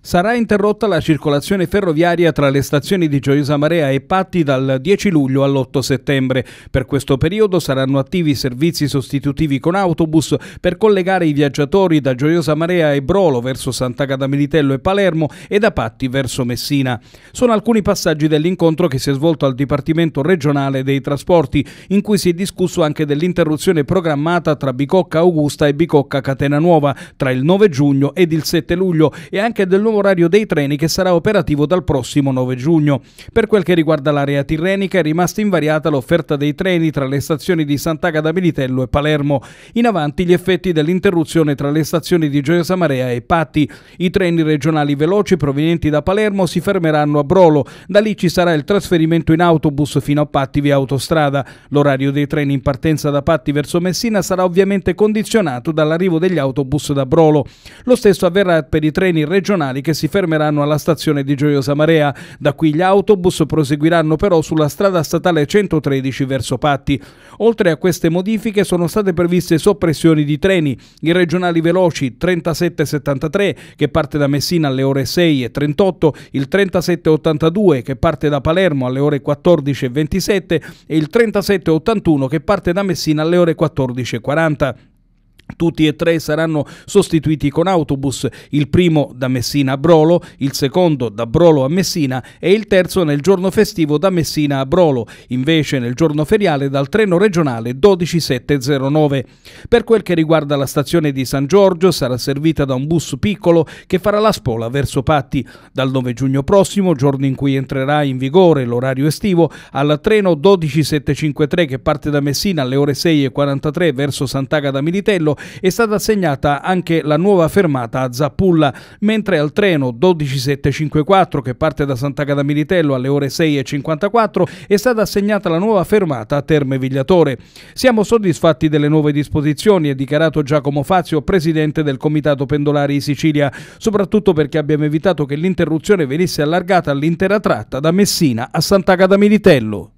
sarà interrotta la circolazione ferroviaria tra le stazioni di Gioiosa Marea e Patti dal 10 luglio all'8 settembre. Per questo periodo saranno attivi servizi sostitutivi con autobus per collegare i viaggiatori da Gioiosa Marea e Brolo verso Sant'Agata Militello e Palermo e da Patti verso Messina. Sono alcuni passaggi dell'incontro che si è svolto al Dipartimento regionale dei trasporti, in cui si è discusso anche dell'interruzione programmata tra Bicocca Augusta e Bicocca Catena Nuova tra il 9 giugno ed il 7 luglio e anche dell'organizzazione nuovo orario dei treni che sarà operativo dal prossimo 9 giugno. Per quel che riguarda l'area tirrenica è rimasta invariata l'offerta dei treni tra le stazioni di Sant'Agata Militello e Palermo. In avanti gli effetti dell'interruzione tra le stazioni di Gioia Samarea e Patti. I treni regionali veloci provenienti da Palermo si fermeranno a Brolo. Da lì ci sarà il trasferimento in autobus fino a Patti via autostrada. L'orario dei treni in partenza da Patti verso Messina sarà ovviamente condizionato dall'arrivo degli autobus da Brolo. Lo stesso avverrà per i treni regionali regionali che si fermeranno alla stazione di Gioiosa Marea. Da qui gli autobus proseguiranno però sulla strada statale 113 verso Patti. Oltre a queste modifiche sono state previste soppressioni di treni, i regionali veloci 3773 che parte da Messina alle ore 6 e 38, il 3782 che parte da Palermo alle ore 14 e 27 e il 3781 che parte da Messina alle ore 14 e 40. Tutti e tre saranno sostituiti con autobus, il primo da Messina a Brolo, il secondo da Brolo a Messina e il terzo nel giorno festivo da Messina a Brolo, invece nel giorno feriale dal treno regionale 12709. Per quel che riguarda la stazione di San Giorgio sarà servita da un bus piccolo che farà la spola verso Patti. Dal 9 giugno prossimo, giorno in cui entrerà in vigore l'orario estivo, al treno 12753 che parte da Messina alle ore 6.43 verso Sant'Agata Militello è stata assegnata anche la nuova fermata a Zappulla, mentre al treno 12754 che parte da Sant'Agata Militello alle ore 6.54 è stata assegnata la nuova fermata a Terme Vigliatore. Siamo soddisfatti delle nuove disposizioni, ha dichiarato Giacomo Fazio, presidente del Comitato Pendolari Sicilia, soprattutto perché abbiamo evitato che l'interruzione venisse allargata all'intera tratta da Messina a Sant'Agata Militello.